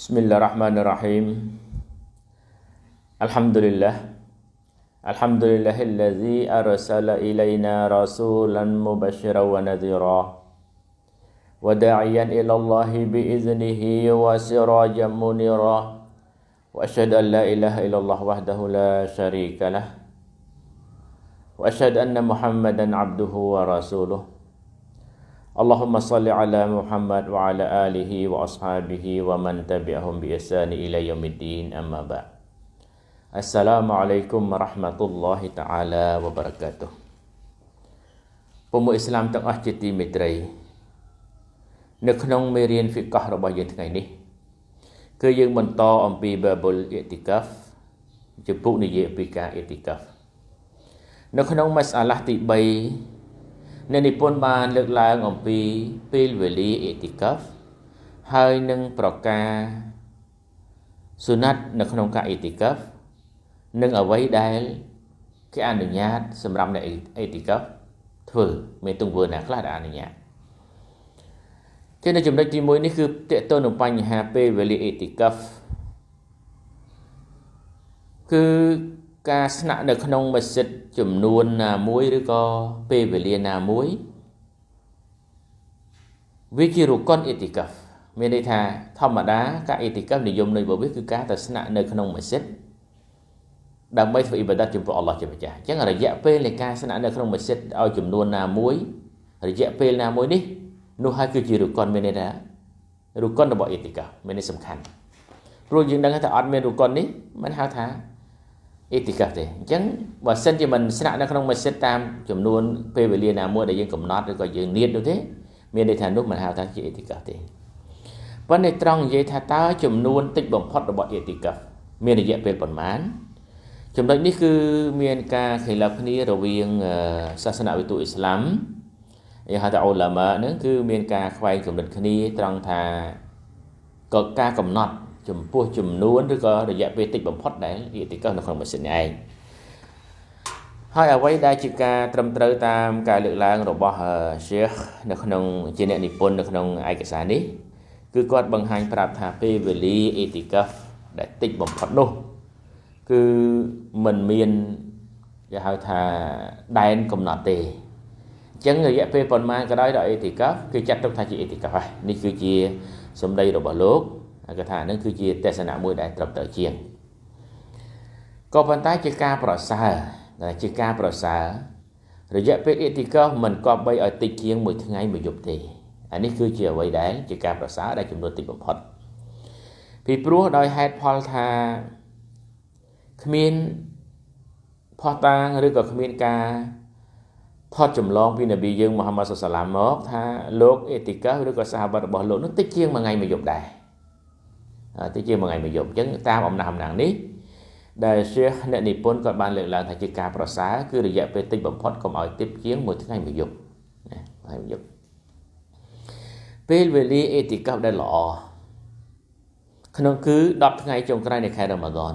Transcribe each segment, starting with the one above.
بسم الله الرحمن الرحيم الحمد لله الحمد لله الذي أرسل إلينا رسولا مبشرا ونذيرا وداعيا إلى الله بإذنه وسراجا منيرا وأشهد أن لا إله إلا الله وحده لا شريك له وأشهد أن محمدا عبده ورسوله اللهم صل على محمد وعلى آله وأصحابه ومن تبعهم بإحسان إلى يوم الدين أما بعد السلام عليكم ورحمة الله تعالى وبركاته ពុំអ៊ីស្លាមទាំងអស់ជាទីមេត្រីនៅក្នុងមេរៀនហ្វិកះរបស់យើងថ្ងៃនេះគឺយើងបន្តអំពី Babul Itikaf ជាពុកនិយាយពីការ Itikaf នៅក្នុង Mas'alah ទី3អ្នកនិពន្ធបានលើកឡើងអំពីពេលវេលាអេទីកាហ្វហើយនឹងប្រការសុណាត់នៅក្នុងការអេទីកាហ្វនិងអ្វីដែលគេអនុញ្ញាត សម្រាប់អ្នកអេទីកាធ្វើមានទង្វើណាខ្លះដែលអនុញ្ញាតគេនៅចំណុចទី1នេះគឺតកតទៅនឹងបញ្ហាពេលវេលាអេទីកាគឺការស្នាក់នៅក្នុងមស្ជិតចំនួនណាមួយឬក៏ពេលវេលាណាមួយវាជារុកុនអេតិកាហ្វមានន័យថាធម្មតា ការអេតិកានិយមនៃរបស់វាគឺការទៅស្នាក់នៅក្នុងមស្ជិតដើម្បីធ្វើអ៊ីបាដាតចំពោះអល់ឡោះជាម្ចាស់អញ្ចឹងរយៈពេលនៃការស្នាក់នៅក្នុងមស្ជិតឲ្យចំនួនណាមួយរយៈពេលណាមួយនេះ នោះហើយគឺជារុកុនមានន័យថារុកុនរបស់អេតិកាមានន័យសំខាន់ព្រោះយើងដឹងថាអត់មានរុកុននេះមិនហៅថាអ៊ីទីកាទេអញ្ចឹងបើសិនជាមិនស្នាក់នៅក្នុងមស្ជីតតាមចំនួនពេលវេលាណាមួយដែលយើងកំណត់ឬក៏យើងនៀតនោះទេ មានន័យថានោះមិនហៅថាជាអ៊ីទីកាទេប៉ុន្តែត្រង់និយាយថាតើចំនួនតិចបំផុតរបស់អ៊ីទីកាមានរយៈពេលប៉ុន្មាន ចំណុចនេះគឺមានការខិលាគ្នារវាងសាសនាវិទូអ៊ីស្លាមយហៅថាអូឡាម៉ាហ្នឹងគឺមាន ការខ្វែងគំនិតគ្នាត្រង់ថាក៏ការកំណត់ចំពោះចំនួនឬក៏រយៈពេលតិចបំផុតដែលយតិកោនៅក្នុងម៉ាស៊ីនឯងហើយអ្វីដែលជាការត្រឹមត្រូវតាម ការលើកឡើងរបស់ Sheikh នៅក្នុងជាអ្នកនិពន្ធនៅក្នុងឯកសារនេះ គឺគាត់បង្ហាញប្រាប់ថាពេលវេលាអេទីកាដែលតិចបំផុតនោះគឺมันមានគេហៅថាដែនកំណត់ទេអញ្ចឹងរយៈពេលប៉ុន្មានក៏ដោយដល់អេទីកាគេចាត់ទុកថាជាអេទីកាហើយនេះគឺជាសម្ដីរបស់លោកហើយគាត់ថានឹងគឺជាទស្សនៈមួយដែលត្រឹមត្រូវជាងក៏ប៉ុន្តែជាការប្រសើរដែលជាការប្រសើររយៈពេលអេតិកោមិនគប្បីឲ្យតិចជាងមួយថ្ងៃមួយយប់ទេអានេះគឺជាអ្វីដែលជាការប្រសើរដែលចំនួនតិចបំផុតពីព្រោះដោយហេតុផលថាគ្មានផោះតាងឬក៏គ្មានការថតចម្លងពីនប៊ីយើងមូហាម៉ាត់សុសឡាមមក ថាលោកអេតិកាឬក៏សាហាបៈរបស់លោកនោះតិចជាងមួយថ្ងៃមួយយប់ដែរទៅជាមួយថ្ងៃមួយយប់អញ្ចឹងតាមអំណះអំណាងនេះដែល Sheikh អ្នកនិពន្ធគាត់បានលើកឡើងថាជាការប្រសើរគឺរយៈពេលតិចបំផុតកុំឲ្យតិចជាងមួយថ្ងៃមួយយប់ណាថ្ងៃមួយយប់ពេលវេលាអេតិកោដែលល្អក្នុង គឺ10ថ្ងៃចុងក្រោយនៃខែរ៉ូម៉ាដន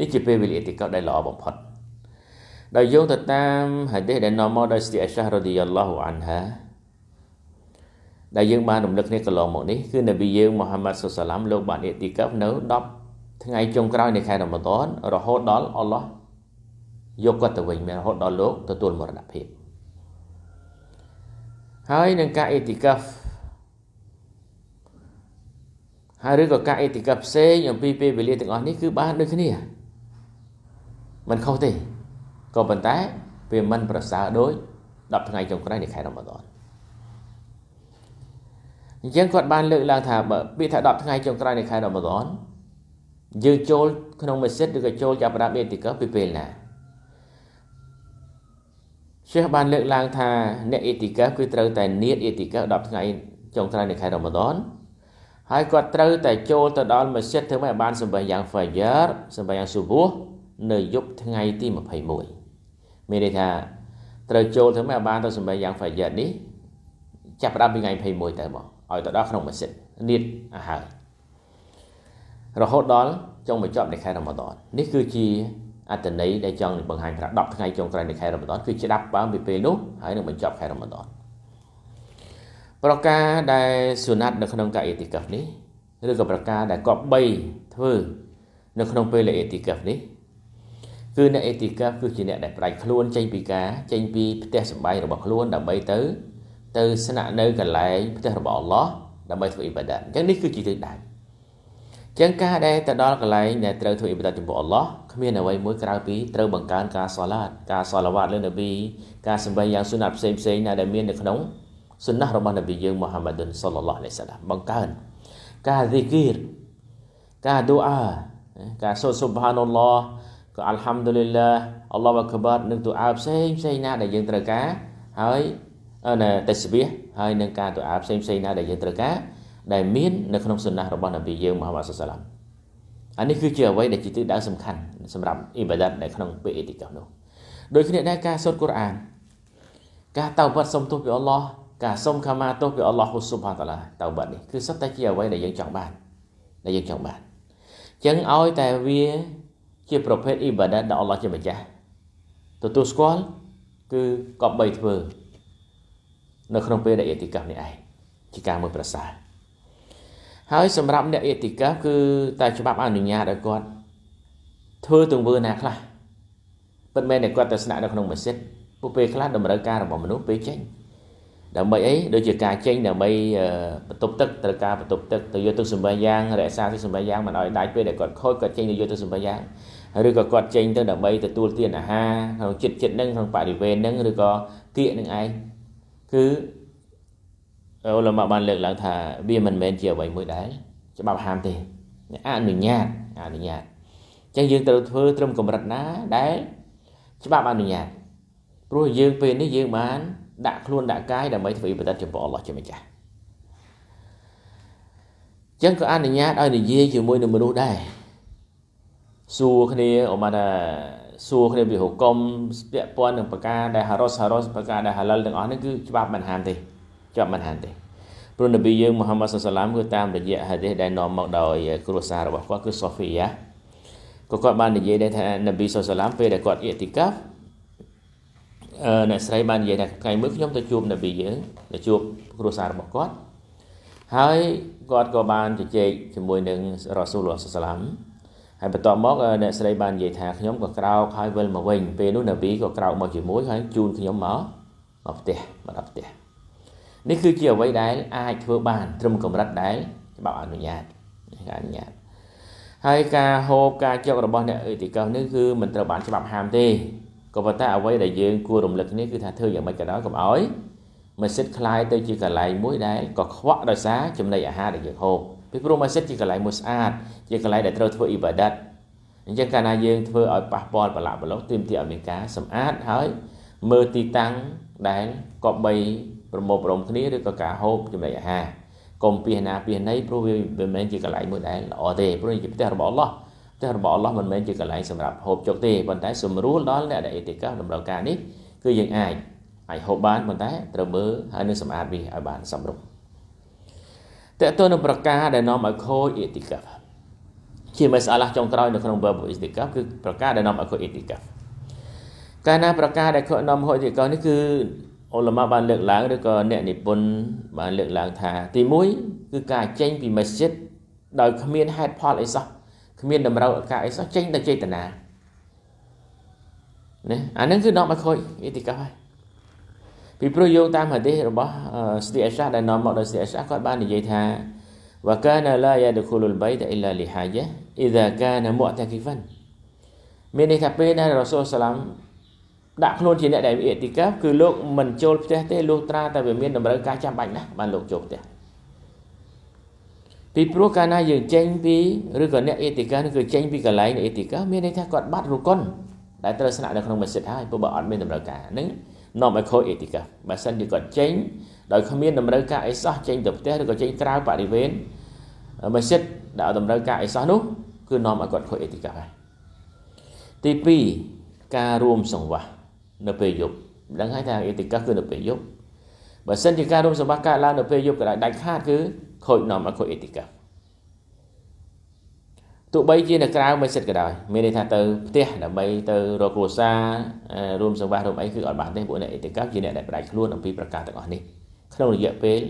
នេះជាពេលវេលាអេតិកោដែលល្អបំផុតដោយយោងទៅតាមហាឌីសដែលនាំមកដោយស្ទីអេសារ៉ាឌីយ៉ាឡោះអានហាដែលយើងបានរំលឹកគ្នាកន្លងមកនេះគឺនប៊ីយើងមូហាម៉ាត់សុសាឡាម លោកបានអេទីកាប់នៅ10ថ្ងៃចុងក្រោយនៃខែរ៉ាម៉ាដនរហូតដល់អល់ឡោះយកគាត់ទៅវិញមានរហូតដល់លោក ទទួលមរណភាពហើយនឹងការអេទីកាប់ហើយឬក៏ការអេទីកាប់ផ្សេងអំពីពេលវេលាទាំងអស់នេះគឺបានដូចគ្នាมันខុសទេក៏ប៉ុន្តែវាមិនប្រសើរដូច10ថ្ងៃចុងក្រោយនៃខែរ៉ាម៉ាដនអញ្ចឹងគាត់បានលើកឡើងថាបើពាក្យថា10ថ្ងៃចុងក្រោយនៃខែរ៉ាម៉ាឌនយើងចូល ក្នុងមស្ជីតឬក៏ចូលចាប់ផ្ដើមអេតិកពីពេលណាជេះបានលើកឡើងថាអ្នកអេតិកាគឺត្រូវតែនៀតអេតិកា10ថ្ងៃចុងក្រោយនៃខែរ៉ាម៉ាដនហើយគាត់ត្រូវតែចូលទៅដល់មស្ជីតធ្វើម៉េចឲ្យបានសម្បែងយ៉ាងហ្វាយ៉ាសម្បែងយ៉ាងស៊ូប៊ូនៅយប់ថ្ងៃទី21មានន័យថាត្រូវចូលធ្វើម៉េចឲ្យបានទៅសម្បែងយ៉ាងហ្វាយ៉ានេះចាប់ផ្ដើមពីថ្ងៃ21តើបងឲ្យទៅដល់ក្នុងម៉ាស៊ីននៀតអាហាររហូតដល់ចុងបញ្ចប់នៃខែរ៉ម៉ាដននេះគឺជាអត្តន័យដែលចង់បង្ហាញថា10ថ្ងៃចុងក្រោយនៃខែរ៉ម៉ាដនគឺច្បាប់បើពីពេលនោះហើយនឹងបញ្ចប់ខែរ៉ម៉ាដនប្រការដែលសុណាត់នៅក្នុងកាអេទីកាហ្វនេះឬក៏ប្រការដែលគប្បីធ្វើនៅក្នុងពេលអេទីកាហ្វនេះ គឺអ្នកអេទីកាហ្វគឺជាអ្នកដែលផ្ដាច់ខ្លួនចេញពីការចេញពីផ្ទះសម្បែងរបស់ខ្លួនដើម្បីទៅទៅស្នាក់នៅកន្លែងផ្ទះរបស់អល់ឡោះដើម្បីធ្វើអ៊ីបាដាតអញ្ចឹងនេះគឺជាទិសដៅអញ្ចឹងការដែលទៅដល់កន្លែងដែលត្រូវធ្វើអ៊ីបាដាតចំពោះអល់ឡោះគ្មានអ្វីមួយក្រៅពីត្រូវបង្កើនការសាឡាតការសាឡាវ៉ាតលើនប៊ីការសម្ដែងយ៉ាងសុណាត់ផ្សេងផ្សេងណាដែលមាននៅក្នុងសុណាត់របស់នប៊ីយើងមូហាម៉ាឌុនសល្លឡោះអាឡៃសាឡាមបង្កើនការហ្សិគីរការដូអាការសូត្រសុបហានុលឡោះក៏អាល់ហាំឌុលីឡាអល់ឡោះអក្បាតនឹងទូអាផ្សេងផ្សេងណាដែលយើងត្រូវការហើយណាតិស្វាហើយនឹងការទូអាផ្សេងផ្សេងណាដែលយើងត្រូវការដែលមាននៅក្នុងសុណាស់របស់នប៊ីយើងមហាវ៉ាសសាឡាមអានេះគឺជាអ្វីដែលជាទិសដៅសំខាន់សម្រាប់អ៊ីបាដាតនៅក្នុងពេលអេតិកោនោះ ដូចគ្នាដែរការសូត្រកូរ៉ានការតៅបិតសុំទោសពីអល់ឡោះការសុំខមាទោសពីអល់ឡោះហ៊ូស៊ុបហាតាឡាតៅបិតនេះគឺសុទ្ធតែជាអ្វីដែលយើងចង់បានដែលយើងចង់បានអញ្ចឹងឲ្យតែវាជាប្រភេទអ៊ីបាដាតដែលអល់ឡោះជាម្ចាស់ទទួលស្គាល់គឺកប់3ធ្វើនៅក្នុងពេលដែលអេតិកានេះឯងជាការមួយប្រសើរហើយសម្រាប់អ្នកអេតិកាគឺតែ ច្បាប់អនុញ្ញាតឲ្យគាត់ធ្វើទង្វើណាខ្លះប៉ុន្តែអ្នកគាត់ទៅស្នាក់នៅក្នុងមស្ជីតពួកពេលខ្លះតម្រូវការរបស់មនុស្សពេលចេញដើម្បីអីដូចជាការចេញដើម្បីបន្ទប់ទឹកត្រូវការបន្ទប់ទឹកទៅយកទឹកសម្បាយ៉ាងរក្សាទឹកសម្បាយ៉ាងមិនឲ្យដាច់ពេលដែលគាត់ខូចគាត់ចេញទៅយកទឹកសម្បាយ៉ាងឬក៏គាត់ចេញទៅដើម្បីទទួលទានអាហារក្នុងចិត្តចិត្តនឹងក្នុងបរិវេណនឹងឬក៏គៀកនឹងឯងគឺអ៊ុលម៉ាបានលើកឡើងថាវាមិនមែនជាអ្វីមួយដែរច្បាប់ហាមទេអនុញ្ញាតអនុញ្ញាតអញ្ចឹងយើងត្រូវធ្វើត្រឹមកម្រិតណាដែល ច្បាប់អនុញ្ញាតព្រោះយើង ពេលនេះយើងបាន ដាក់ខ្លួនដាក់កាយដើម្បីធ្វើអ៊ីបាដិតចំពោះអល់ឡោះជាម្ចាស់អញ្ចឹងក៏អនុញ្ញាតឲ្យនិយាយជាមួយនឹងមនុស្សដែរសួរគ្នាអូម៉ាថាសួរគ្នាពីហុកុំពាក់ព័ន្ធនឹងប្រការដែលហារុសហារុសប្រការដែលហាឡាល់ទាំងអស់នេះគឺច្បាប់មិនហានទេច្បាប់មិនហានទេព្រោះនប៊ីយើងមូហាម៉ាត់សុសឡាមគឺតាមរយៈហាឌីសដែលនាំមកដោយគ្រួសាររបស់គាត់គឺសូហ្វីយ៉ាក៏គាត់បាននិយាយដែរថានប៊ីសុសឡាមពេលដែលគាត់អ៊ីទីកាហ្វអ្នកស្រីបាននិយាយថាថ្ងៃមួយខ្ញុំទៅជួបនប៊ីយើងទៅជួបគ្រួសាររបស់គាត់ហើយគាត់ក៏បានជជែកជាមួយនឹងរ៉ាស៊ូលអ៊ីសឡាមហើយបន្ទាប់មកអ្នកស្រីបាននិយាយថាខ្ញុំក៏ក្រោកហើយវិលមកវិញពេលនោះនាវីក៏ក្រោកមកជាមួយហើយជូនខ្ញុំមកមកផ្ទះមកដល់ផ្ទះនេះគឺជាអ្វីដែលអាចធ្វើបាន ត្រឹមកម្រិតដែលច្បាប់អនុញ្ញាតការអនុញ្ញាតហើយការហូបការចុករបស់អ្នកអេតិកោសនេះគឺមិនត្រូវបានច្បាប់ហាមទេក៏ប៉ុន្តែអ្វីដែលយើងគួររំលឹកនេះគឺថាធ្វើយ៉ាងម៉េចក៏ដោយកុំឲ្យមិនសិតคลายទៅជាកន្លែងមួយដែលកខ្វក់ដោយសារចំណីអាហារដែលយើងហូបពីព្រោះម៉ាស៊ីតជាកន្លែងមួយស្អាតជាកន្លែងដែលត្រូវធ្វើអ៊ីបាដាតអញ្ចឹងកាលណាយើងធ្វើឲ្យប៉ះពាល់បលាក់បលុកទាមទារឲ្យមានការសម្អាតហើយមើលទីតាំងដែលកបបីប្រមូលប្រមគ្នាឬក៏ការហូបចំណីអាហារកុំពីណាពីណីព្រោះវាមិនមែនជាកន្លែងមួយដែលល្អទេព្រោះជាផ្ទះរបស់អល់ឡោះផ្ទះរបស់អល់ឡោះមិនមែនជាកន្លែងសម្រាប់ហូបចុកទេប៉ុន្តែសម្រួលដល់អ្នកដែលអេតិកាតម្រូវការនេះគឺយើងអាចអាចហូបបានប៉ុន្តែត្រូវមើលហើយនឹងសម្អាតវាឲ្យបានសមរម្យតើតើនៅប្រការដែលនាំឲ្យខូចអេតិកាជាមេសាឡាស់ចុងក្រោយនៅក្នុង verb អេតិកាគឺប្រការដែលនាំឲ្យខូចអេតិកាកាលណាប្រការដែលខូចនាំខូចអេតិកានេះគឺអ៊ុលម៉ាបានលើកឡើងឬក៏អ្នកនិពន្ធបានលើកឡើងថាទី1គឺការចេញពីមេសិតដោយគ្មានហេតុផលអីសោះគ្មាន តម្រូវការអីសោះចេញតែចេតនាណាអានឹងគឺនាំឲ្យខូចអេតិកាហើយពីព្រោះយោងតាមហាឌីសរបស់ស្ទីអេសាដែលនាំមកដោយស្ទីអេសាគាត់បាននិយាយថាវកានឡាយ៉ាដខូលុលបៃតអ៊ីឡាលីហាយ៉ាអ៊ីដាកានមុអតាគីហ្វាន់មានន័យថាពេលដែលរ៉ូសូលសាឡាំដាក់ខ្លួនជាអ្នកដែលមានអេតិកាគឺលោកមិនចូល ផ្ទះទេលុះត្រាតែវាមានតម្រូវការចាំបាច់ណាស់បានលោកចូលផ្ទះពីព្រោះកាលណាយើងចេញពីឬក៏អ្នកអេតិកានឹងគឺចេញពីកន្លែងនៃអេតិកាមានន័យថាគាត់បាត់រុគុនដែលត្រូវស្នាក់នៅក្នុងមស្ជីតហើយព្រោះបើអត់មានតម្រូវការនឹងនាំឲ្យខូចអេតិកាបើសិនជាគាត់ចេញដោយគ្មានតម្រូវការអីសោះចេញទៅផ្ទះឬក៏ចេញក្រៅបរិវេណមស្ជីតដែលតម្រូវការអីសោះនោះ គឺនាំឲ្យគាត់ខូចអេតិកាហើយទី2ការរួមសង្វាស់នៅពេលយប់ដឹងហើយថាអេតិកា គឺនៅពេលយប់បើសិនជាការរួមសង្វាស់កើតឡើងនៅពេលយប់ក៏ដាច់ខាតគឺខូចនាំឲ្យខូចអេតិកាទោះបីជានៅក្រៅមិនសិតក៏ដោយមានន័យថាទៅផ្ទះដើម្បី ទៅរកគ្រួសាររួមសង្វាស់រួមអីគឺអត់បានទេពួកអ្នកអេតិកាជាអ្នកដែលផ្ដាច់ខ្លួនអំពីប្រការទាំងអស់នេះក្នុងរយៈពេល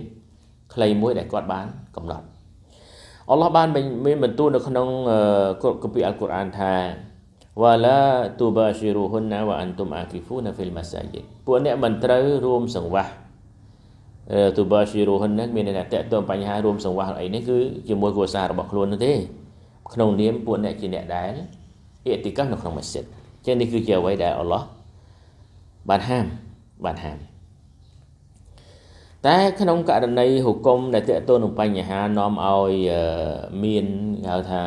ខ្លីមួយដែលគាត់បានកំណត់អល់ឡោះបានមានបន្ទូលនៅក្នុងគម្ពីរអល់កុរអានថាវ៉ាឡាទូបាស៊ីរូហ៊ុនណាវ៉ាអានតុមអាគីហ្វូណាហ្វីលម៉ាសាយីពួកអ្នកមិនត្រូវរួមសង្វាស់ទូបាស៊ីរូហ៊ុនណាមានន័យថាតកតងបញ្ហារួមសង្វាស់អីនេះគឺជាមួយគ្រួសាររបស់ខ្លួននោះទេក្នុងនាមពួកអ្នកជាអ្នកដែលអ៊ីតិកាសនៅក្នុងមស្ជីតចឹងនេះគឺជាអ្វីដែលអល់ឡោះបានហាមបានហាមតែក្នុងករណីហុគុំដែលតកតូននឹងបញ្ហានាំឲ្យមានហៅថា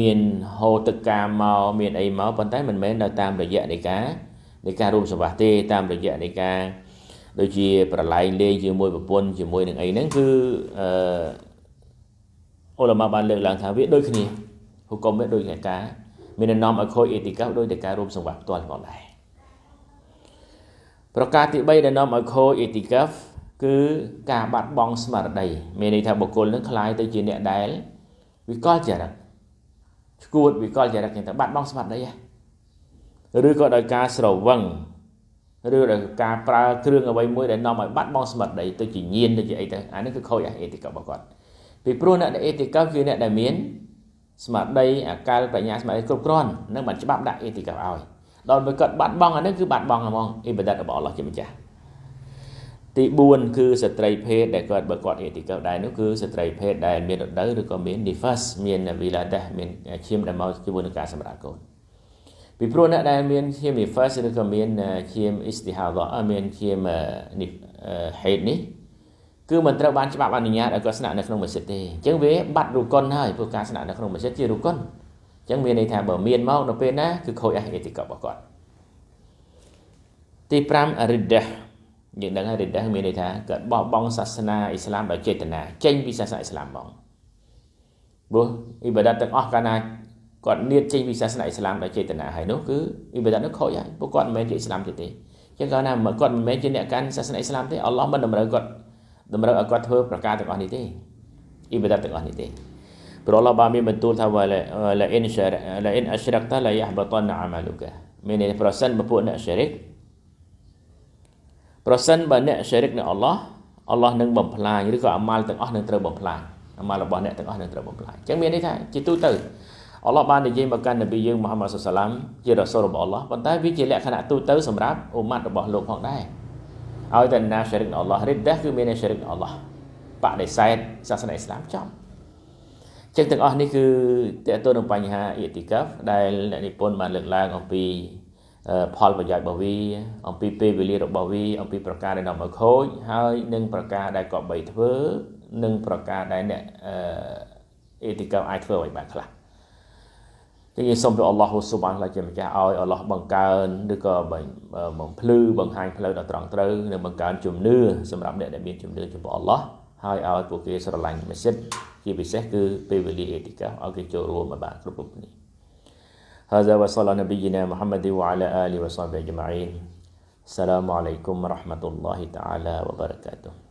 មានហោតកាមកមានអីមកប៉ុន្តែមិនមែននៅតាមរយៈនៃការនៃការរួមសវាសទេតាមរយៈនៃការ ដូចជា ប្រឡែងលេងជាមួយប្រពន្ធជាមួយនឹងអីហ្នឹងគឺអឺអ៊ុលម៉ាបានលើកឡើងថាវាដូចគ្នាហុកុំវាដូចគ្នាការមាននាំឲ្យខូចអេទីកាដូចតែការរួមសង្វាក់ផ្ទាល់ផងដែរប្រការទី3ដែលនាំឲ្យខូចអេទីកាគឺការបាត់បង់ស្មារតីមានន័យថាបុគ្គលនឹងคล้ายទៅជាអ្នកដែល វិកលចរិតឈួតវិកលចរិតគេថាបាត់បង់ស្មារតីឬក៏ដោយការស្រវឹងឬដោយការប្រើគ្រឿងអ្វីមួយដែលនាំឲ្យបាត់បង់ស្មារតីទៅជាញៀនទៅជាអីទៅអានេះគឺខូចអេទីការបស់គាត់ពីព្រោះអ្នកដែលអេតិកាគឺអ្នកដែលមានស្មារតីអាកលបញ្ញាស្មារតីគ្រប់គ្រាន់នឹងបានច្បាប់ដាក់អេតិកាឲ្យដល់ពេលគាត់បាត់បង់អានេះគឺបាត់បង់ហ្មងអ៊ីបាដាតរបស់អល់ឡោះជាម្ចាស់ទី4គឺស្ត្រីភេទដែលគាត់បើគាត់អេតិកាដែរនោះគឺស្ត្រីភេទដែលមានរដូវឬក៏មាន nifas មានវីឡាតេសមានឈាមដែលមកជាមួយនឹងការសម្រាលកូនពីព្រោះអ្នកដែលមានឈាម nifas ឬក៏មានឈាម istihadha មានឈាម haid នេះគឺមិនត្រូវបានច្បាប់អនុញ្ញាតឲ្យគាត់ស្នាក់នៅក្នុងមស្ជីតទេអញ្ចឹងវាបាត់រុគុណហើយព្រោះការស្នាក់នៅក្នុងមស្ជីតជារុគុណអញ្ចឹងមានន័យថាបើមានមកនៅពេលណាគឺខូចអហិតិកៈរបស់គាត់ទី5រិទ្ធិយើងដឹងហើយរិទ្ធិមានន័យថាគាត់បោះបង់សាសនាអ៊ីស្លាមដោយចេតនាចេញពីសាសនាអ៊ីស្លាមមកព្រោះអ៊ីបាដាតទាំងអស់កាលណាគាត់នៀតចេញពីសាសនាអ៊ីស្លាមដោយចេតនាហើយនោះគឺអ៊ីបាដាតនោះខូចហើយព្រោះគាត់មិនមែនជាអ៊ីស្លាមទេទេអញ្ចឹងកាលណាគាត់មិនមែនជាអ្នកកាន់សាសនាអ៊ីស្លាមទេអល់ឡោះមិនតម្រូវគាត់តម្រូវឲ្យគាត់ធ្វើប្រការទាំងអស់នេះទេអ៊ីបាដាទាំងអស់នេះទេព្រោះអល់ឡោះបានមានបន្ទូលថាវ៉ាឡាអ៊ីនសាឡាអ៊ីនអស្រាក់តាឡាយ៉ាហបតានអាម៉ាលូកាមានន័យប្រសិនបើពួកអ្នកស្រិកប្រសិនបើអ្នកស្រិកនឹងអល់ឡោះអល់ឡោះនឹងបំផ្លាញឬក៏អាម៉ាល់ទាំងអស់នឹងត្រូវបំផ្លាញអាម៉ាល់របស់អ្នកទាំងអស់នឹងត្រូវបំផ្លាញអញ្ចឹងមានន័យថាជាទូទៅអល់ឡោះបាននិយាយមកកាន់នប៊ីយើងមូហាម៉ាត់សុសឡាមជារ៉ាសូលរបស់អល់ឡោះប៉ុន្តែវាជាលក្ខណៈទូទៅសម្រាប់អ៊ុម៉ាត់របស់លោកផងដែរឲ្យតែណាស្រិកអល់ឡោះរិទ្ធគឺមានអ្នកស្រិកអល់ឡោះបដិសេធសាសនាអ៊ីស្លាមចំចឹងទាំងអស់នេះគឺតើតើនឹងបញ្ហាអ៊ីទីកាហ្វដែលអ្នកនិពន្ធបានលើកឡើងអំពីផលប្រយោជន៍របស់វាអំពីពេលវេលារបស់វាអំពីប្រការដែលនាំឲ្យខូចហើយនិងប្រការដែលក៏បីធ្វើនិងប្រការដែលអ្នកអេទីកាអាចធ្វើឲ្យបានខ្លះចឹងយើងសូមទៅអល់ឡោះស៊ុបបានឡាជាម្ចាស់ឲ្យអល់ឡោះបង្កើនឬក៏បំភ្លឺបង្ហាញផ្លូវដល់ត្រង់ត្រូវនិងបង្កើនជំនឿសម្រាប់អ្នកដែលមានជំនឿចំពោះអល់ឡោះហើយឲ្យពួកគេស្រឡាញ់មស្ជីតជាពិសេសគឺពេលវេលាអេតិកាឲ្យគេចូលរួមបានគ្រប់គ្រប់គ្នា هذا وصلى نبينا محمد وعلى آله وصحبه أجمعين السلام عليكم ورحمة الله تعالى وبركاته